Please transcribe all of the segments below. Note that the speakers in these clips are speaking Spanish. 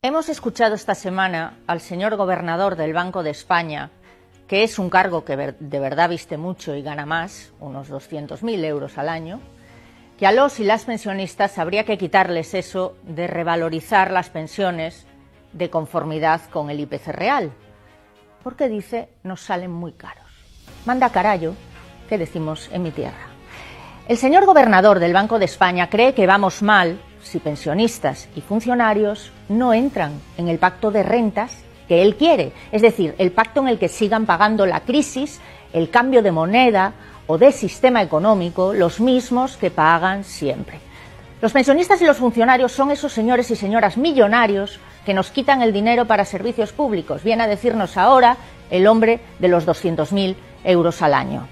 Hemos escuchado esta semana al señor gobernador del Banco de España, que es un cargo que de verdad viste mucho y gana más, unos 200.000 euros al año, que a los y las pensionistas habría que quitarles eso de revalorizar las pensiones de conformidad con el IPC real, porque dice nos salen muy caros. Manda carallo, que decimos en mi tierra. El señor gobernador del Banco de España cree que vamos mal si pensionistas y funcionarios no entran en el pacto de rentas que él quiere, es decir, el pacto en el que sigan pagando la crisis, el cambio de moneda o de sistema económico, los mismos que pagan siempre. Los pensionistas y los funcionarios son esos señores y señoras millonarios que nos quitan el dinero para servicios públicos, viene a decirnos ahora el hombre de los 200.000 euros al año.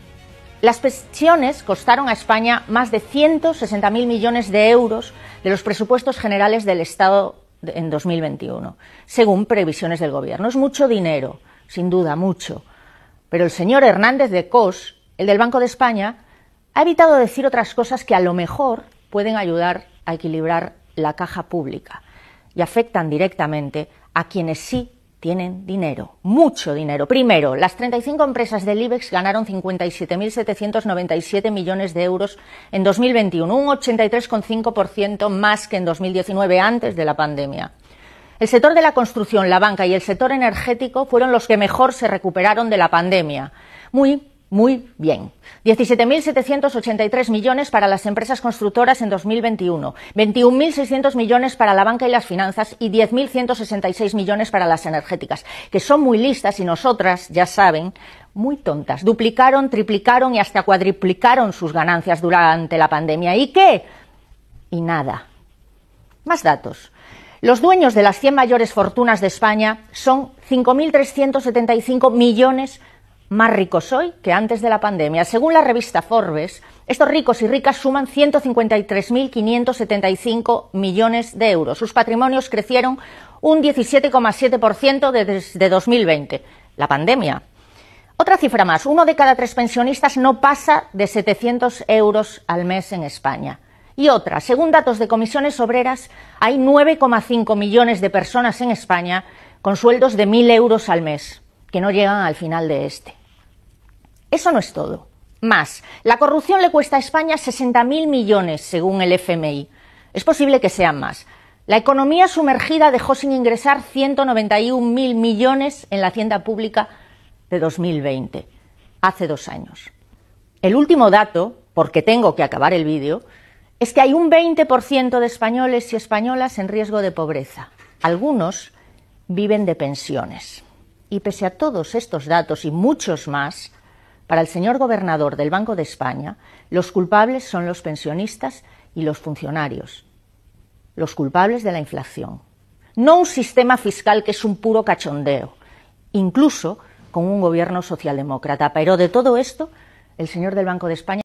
Las pensiones costaron a España más de 160.000 millones de euros de los presupuestos generales del Estado en 2021, según previsiones del Gobierno. Es mucho dinero, sin duda, mucho. Pero el señor Hernández de Cos, el del Banco de España, ha evitado decir otras cosas que a lo mejor pueden ayudar a equilibrar la caja pública y afectan directamente a quienes sí tienen dinero, mucho dinero. Primero, las 35 empresas del IBEX ganaron 57.797 millones de euros en 2021, un 83,5% más que en 2019, antes de la pandemia. El sector de la construcción, la banca y el sector energético fueron los que mejor se recuperaron de la pandemia, muy muy bien. 17.783 millones para las empresas constructoras en 2021, 21.600 millones para la banca y las finanzas y 10.166 millones para las energéticas, que son muy listas y nosotras, ya saben, muy tontas. Duplicaron, triplicaron y hasta cuadriplicaron sus ganancias durante la pandemia. ¿Y qué? Y nada. Más datos. Los dueños de las 100 mayores fortunas de España son 5.375 millones más ricos soy que antes de la pandemia. Según la revista Forbes, estos ricos y ricas suman 153.575 millones de euros. Sus patrimonios crecieron un 17,7% desde 2020, la pandemia. Otra cifra más, uno de cada tres pensionistas no pasa de 700 euros al mes en España. Y otra, según datos de comisiones obreras, hay 9,5 millones de personas en España con sueldos de 1.000 euros al mes que no llegan al final de este. Eso no es todo. Más, la corrupción le cuesta a España 60.000 millones, según el FMI. Es posible que sean más. La economía sumergida dejó sin ingresar 191.000 millones en la hacienda pública de 2020, hace dos años. El último dato, porque tengo que acabar el vídeo, es que hay un 20% de españoles y españolas en riesgo de pobreza. Algunos viven de pensiones. Y pese a todos estos datos y muchos más, para el señor gobernador del Banco de España, los culpables son los pensionistas y los funcionarios, los culpables de la inflación. No un sistema fiscal que es un puro cachondeo, incluso con un gobierno socialdemócrata. Pero de todo esto, el señor del Banco de España.